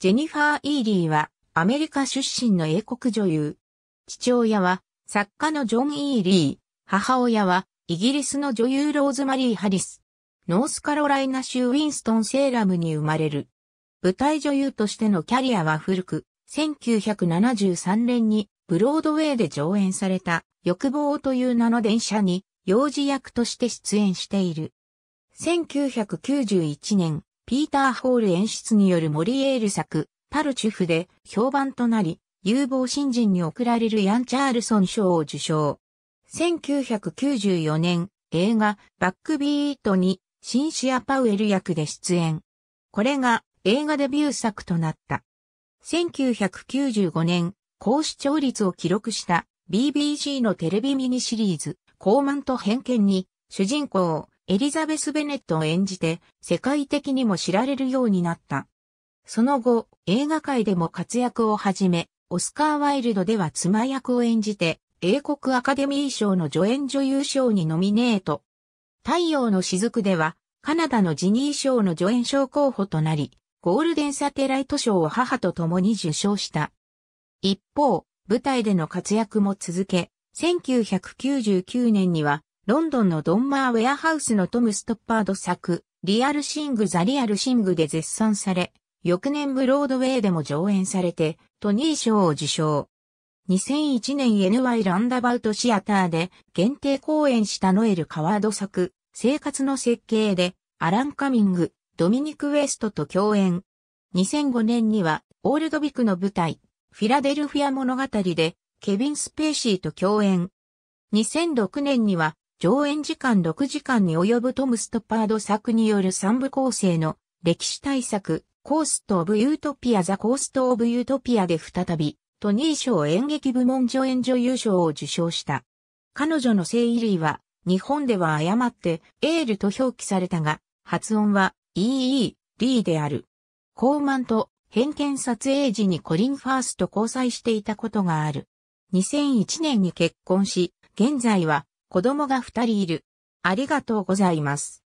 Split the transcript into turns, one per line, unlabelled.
ジェニファー・イーリーはアメリカ出身の英国女優。父親は作家のジョン・イーリー、母親はイギリスの女優ローズマリー・ハリス。ノースカロライナ州ウィンストン・セーラムに生まれる。舞台女優としてのキャリアは古く、1973年にブロードウェイで上演された欲望という名の電車に幼児役として出演している。1991年、ピーター・ホール演出によるモリエール作、パルチュフで評判となり、有望新人に贈られるヤン・チャールソン賞を受賞。1994年、映画、バックビートに、シンシア・パウエル役で出演。これが映画デビュー作となった。1995年、高視聴率を記録した BBC のテレビミニシリーズ、高慢と偏見に、主人公、エリザベス・ベネットを演じて世界的にも知られるようになった。その後、映画界でも活躍を始め、オスカー・ワイルドでは妻役を演じて、英国アカデミー賞の助演女優賞にノミネート。太陽の雫では、カナダのジニー賞の助演賞候補となり、ゴールデンサテライト賞を母と共に受賞した。一方、舞台での活躍も続け、1999年にはロンドンのドンマーウェアハウスのトム・ストッパード作、リアルシング・ザ・リアルシングで絶賛され、翌年ブロードウェイでも上演されて、トニー賞を受賞。2001年 NY ランダバウトシアターで限定公演したノエル・カワード作、生活の設計で、アラン・カミング、ドミニク・ウェストと共演。2005年には、オールドビクの舞台、フィラデルフィア物語で、ケビン・スペーシーと共演。2006年には、上演時間6時間に及ぶトム・ストパード作による3部構成の歴史大作、コースト・オブ・ユートピア・ザ・コースト・オブ・ユートピアで再び、トニー賞演劇部門上演女優賞を受賞した。彼女の性衣類は、日本では誤ってエールと表記されたが、発音は EE、リーである。高慢と偏見撮影時にコリン・ファースと交際していたことがある。2001年に結婚し、現在は子供が二人いる。ありがとうございます。